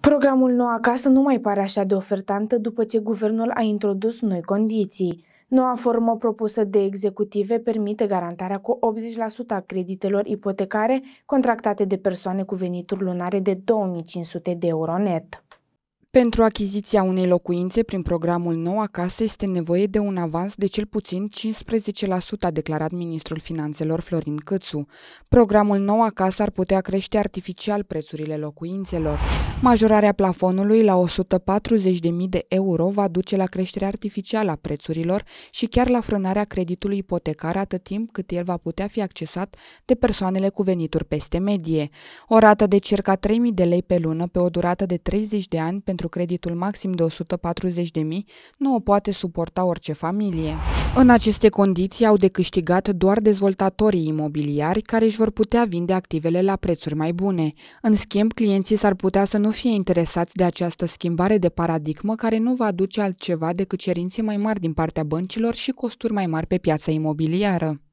Programul Noua Casă nu mai pare așa de ofertantă după ce guvernul a introdus noi condiții. Noua formă propusă de executive permite garantarea cu 80% a creditelor ipotecare contractate de persoane cu venituri lunare de 2500 de euro net. Pentru achiziția unei locuințe prin programul Nou Acasă este nevoie de un avans de cel puțin 15%, a declarat ministrul finanțelor Florin Cățu. Programul Nou Acasă ar putea crește artificial prețurile locuințelor. Majorarea plafonului la 140.000 de euro va duce la creșterea artificială a prețurilor și chiar la frânarea creditului ipotecar atât timp cât el va putea fi accesat de persoanele cu venituri peste medie. O rată de circa 3.000 de lei pe lună pe o durată de 30 de ani pentru pentru creditul maxim de 140.000 nu o poate suporta orice familie. În aceste condiții au de câștigat doar dezvoltatorii imobiliari care își vor putea vinde activele la prețuri mai bune. În schimb, clienții s-ar putea să nu fie interesați de această schimbare de paradigmă care nu va aduce altceva decât cerințe mai mari din partea băncilor și costuri mai mari pe piața imobiliară.